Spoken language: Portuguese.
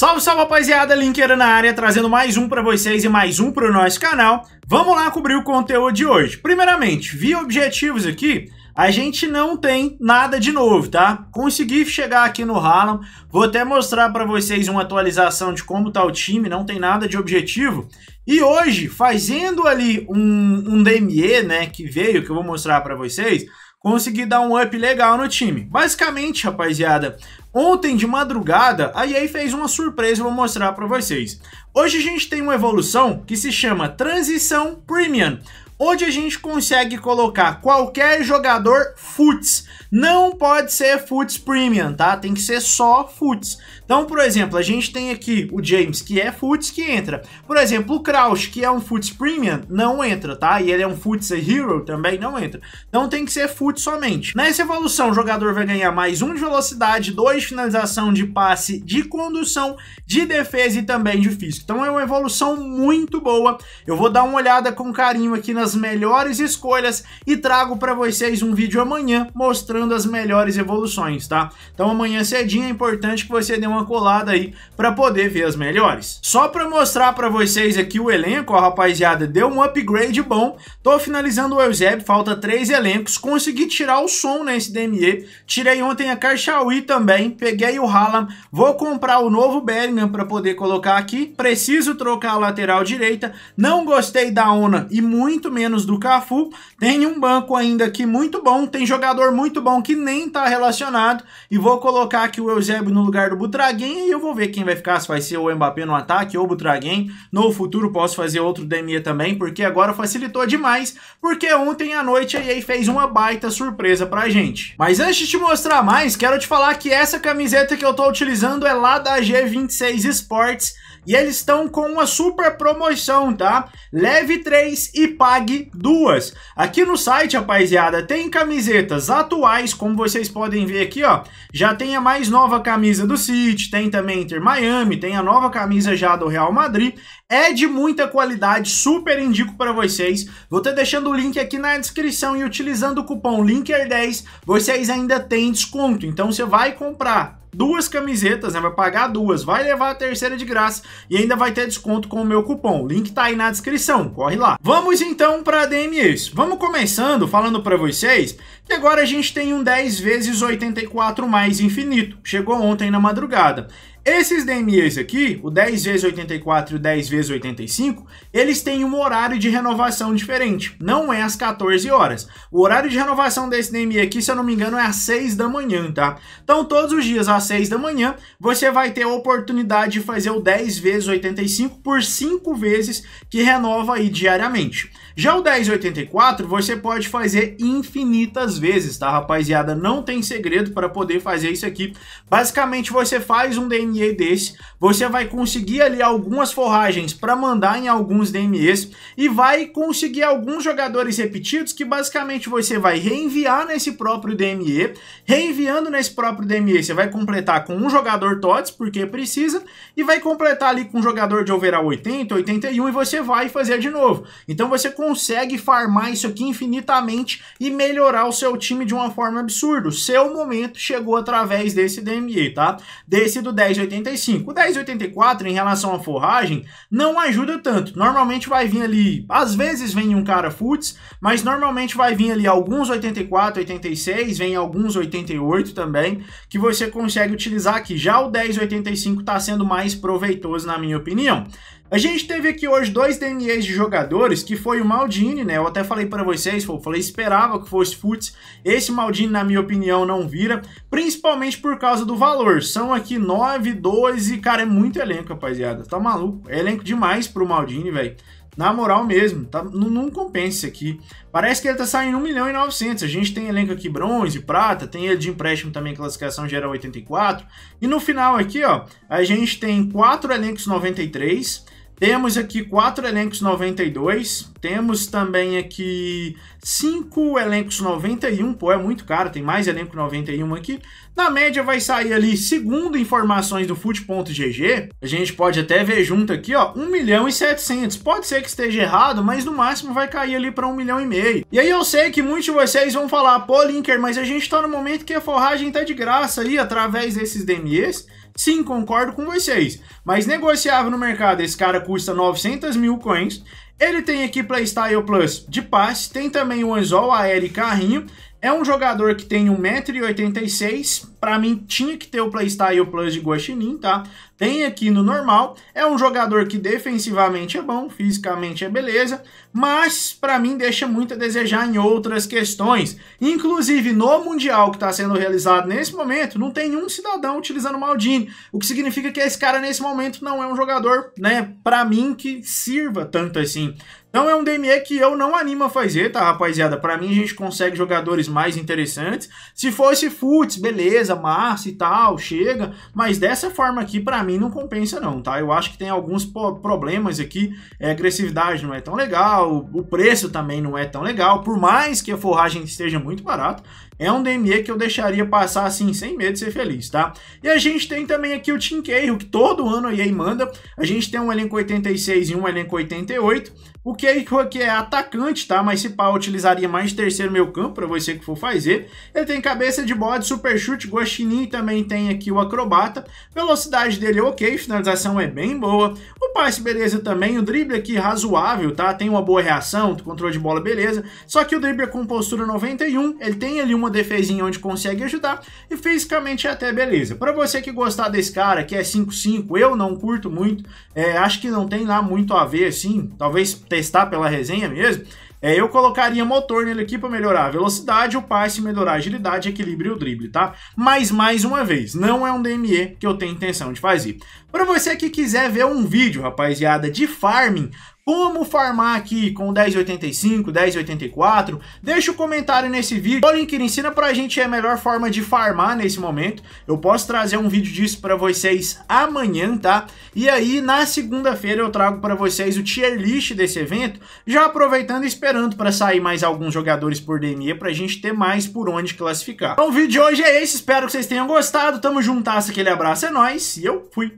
Salve, salve rapaziada, Linkeira na área, trazendo mais um para vocês e mais um para o nosso canal. Vamos lá cobrir o conteúdo de hoje. Primeiramente, via objetivos aqui, a gente não tem nada de novo, tá? Consegui chegar aqui no Harlem vou até mostrar para vocês uma atualização de como tá o time, não tem nada de objetivo. E hoje, fazendo ali um, um DME, né, que veio, que eu vou mostrar para vocês, conseguir dar um up legal no time. Basicamente, rapaziada, ontem de madrugada a EA fez uma surpresa, vou mostrar para vocês. Hoje a gente tem uma evolução que se chama Transição Premium, onde a gente consegue colocar qualquer jogador FUTS. Não pode ser FUTS Premium, tá? Tem que ser só FUTS. Então, por exemplo, a gente tem aqui o James, que é FUTS, que entra. Por exemplo, o Kraus, que é um FUTS Premium, não entra, tá? E ele é um FUTS Hero, também não entra. Então tem que ser FUTS somente. Nessa evolução, o jogador vai ganhar mais um de velocidade, dois de finalização, de passe, de condução, de defesa e também de físico. Então é uma evolução muito boa. Eu vou dar uma olhada com carinho aqui nas as melhores escolhas e trago para vocês um vídeo amanhã mostrando as melhores evoluções, tá? Então amanhã cedinho é importante que você dê uma colada aí para poder ver as melhores. Só para mostrar para vocês aqui o elenco, a rapaziada deu um upgrade bom. Tô finalizando o Euseb, falta três elencos, consegui tirar o som na SDME, tirei ontem a Karchaui também, peguei o Haaland, vou comprar o novo Bellingham para poder colocar aqui, preciso trocar a lateral direita, não gostei da ONA e muito menos menos do Cafu, tem um banco ainda aqui muito bom, tem jogador muito bom que nem tá relacionado, e vou colocar aqui o Eusébio no lugar do Butraguem, e eu vou ver quem vai ficar, se vai ser o Mbappé no ataque ou o Butraguem, no futuro posso fazer outro DME também, porque agora facilitou demais, porque ontem à noite a EA fez uma baita surpresa pra gente. Mas antes de te mostrar mais, quero te falar que essa camiseta que eu tô utilizando é lá da G26 Sports, e eles estão com uma super promoção, tá? Leve 3 e pague 2. Aqui no site, rapaziada, tem camisetas atuais, como vocês podem ver aqui, ó. Já tem a mais nova camisa do City, tem também Inter Miami, tem a nova camisa já do Real Madrid é de muita qualidade, super indico para vocês. Vou estar deixando o link aqui na descrição e utilizando o cupom LINKER10, vocês ainda têm desconto. Então você vai comprar duas camisetas, né? Vai pagar duas, vai levar a terceira de graça e ainda vai ter desconto com o meu cupom. O link tá aí na descrição, corre lá. Vamos então para DMS. Vamos começando falando para vocês que agora a gente tem um 10 vezes 84 mais infinito. Chegou ontem na madrugada. Esses DMEs aqui, o 10x84 e o 10x85, eles têm um horário de renovação diferente. Não é às 14 horas. O horário de renovação desse DME aqui, se eu não me engano, é às 6 da manhã, tá? Então, todos os dias às 6 da manhã, você vai ter a oportunidade de fazer o 10x85 por 5 vezes, que renova aí diariamente. Já o 10 84 você pode fazer infinitas vezes, tá, rapaziada? Não tem segredo para poder fazer isso aqui. Basicamente, você faz um DME DME desse, você vai conseguir ali algumas forragens para mandar em alguns DMEs e vai conseguir alguns jogadores repetidos que basicamente você vai reenviar nesse próprio DME, reenviando nesse próprio DME você vai completar com um jogador TOTS, porque precisa, e vai completar ali com um jogador de overall 80, 81 e você vai fazer de novo. Então você consegue farmar isso aqui infinitamente e melhorar o seu time de uma forma absurda. O seu momento chegou através desse DME, tá? Desse do 10 10,85. O 10,84 em relação à forragem não ajuda tanto. Normalmente vai vir ali, às vezes vem um cara futs, mas normalmente vai vir ali alguns 84, 86, vem alguns 88 também, que você consegue utilizar aqui. Já o 10,85 está sendo mais proveitoso na minha opinião. A gente teve aqui hoje dois DMEs de jogadores, que foi o Maldini, né? Eu até falei para vocês, falei, esperava que fosse Futs. Esse Maldini, na minha opinião, não vira, principalmente por causa do valor. São aqui 9 vi e, cara, é muito elenco, rapaziada. Tá maluco? É elenco demais pro Maldini, velho. Na moral mesmo, tá, não, não compensa isso aqui. Parece que ele tá saindo 1 milhão e 900. A gente tem elenco aqui bronze, prata, tem ele de empréstimo também, classificação geral 84. E no final aqui, ó, a gente tem quatro elencos 93, temos aqui quatro elencos 92, temos também aqui cinco elencos 91, pô, é muito caro, tem mais elenco 91 aqui. Na média vai sair ali, segundo informações do fut.gg a gente pode até ver junto aqui, ó, 1 milhão e 700. Pode ser que esteja errado, mas no máximo vai cair ali para 1 milhão e meio. E aí eu sei que muitos de vocês vão falar, pô, Linker, mas a gente tá no momento que a forragem tá de graça aí através desses DMEs. Sim, concordo com vocês. Mas negociável no mercado, esse cara custa 900 mil coins. Ele tem aqui Playstyle Plus de passe, tem também o Anzol, AL Carrinho, é um jogador que tem 1,86m, para mim tinha que ter o Playstyle Plus de Guaxinim, tá? Tem aqui no normal, é um jogador que defensivamente é bom, fisicamente é beleza, mas para mim deixa muito a desejar em outras questões. Inclusive no Mundial que está sendo realizado nesse momento, não tem um cidadão utilizando o Maldini, o que significa que esse cara nesse momento não é um jogador, né, para mim que sirva tanto assim. Então é um DME que eu não animo a fazer, tá, rapaziada? Para mim a gente consegue jogadores mais interessantes. Se fosse futs, beleza, massa e tal, chega. Mas dessa forma aqui, para mim, não compensa não, tá? Eu acho que tem alguns problemas aqui. É, agressividade não é tão legal, o preço também não é tão legal. Por mais que a forragem esteja muito barata, é um DME que eu deixaria passar assim, sem medo de ser feliz, tá? E a gente tem também aqui o Tim Cahill, que todo ano a EA manda. A gente tem um elenco 86 e um elenco 88. O Cahill aqui é, é atacante, tá? Mas se pá, utilizaria mais terceiro meio campo para você que for fazer. Ele tem cabeça de bode, super chute, guaxinim também tem aqui o acrobata. Velocidade dele é ok, finalização é bem boa. O passe, beleza também. O drible aqui razoável, tá? Tem uma boa reação, controle de bola, beleza. Só que o drible é com postura 91, ele tem ali uma uma defesinha onde consegue ajudar e fisicamente é até beleza. Para você que gostar desse cara, que é 5-5, eu não curto muito, é, acho que não tem lá muito a ver assim, talvez testar pela resenha mesmo. É, eu colocaria motor nele aqui para melhorar a velocidade, o passe, melhorar a agilidade, equilíbrio e o drible, tá? Mas, mais uma vez, não é um DME que eu tenho intenção de fazer. Para você que quiser ver um vídeo, rapaziada, de farming, como farmar aqui com 10,85, 10,84? Deixa o um comentário nesse vídeo. O Linker ensina pra gente é a melhor forma de farmar nesse momento. Eu posso trazer um vídeo disso pra vocês amanhã, tá? E aí, na segunda-feira, eu trago pra vocês o tier list desse evento, já aproveitando e esperando pra sair mais alguns jogadores por DME pra gente ter mais por onde classificar. Então o vídeo de hoje é esse, espero que vocês tenham gostado. Tamo juntas, aquele abraço, é nóis e eu fui!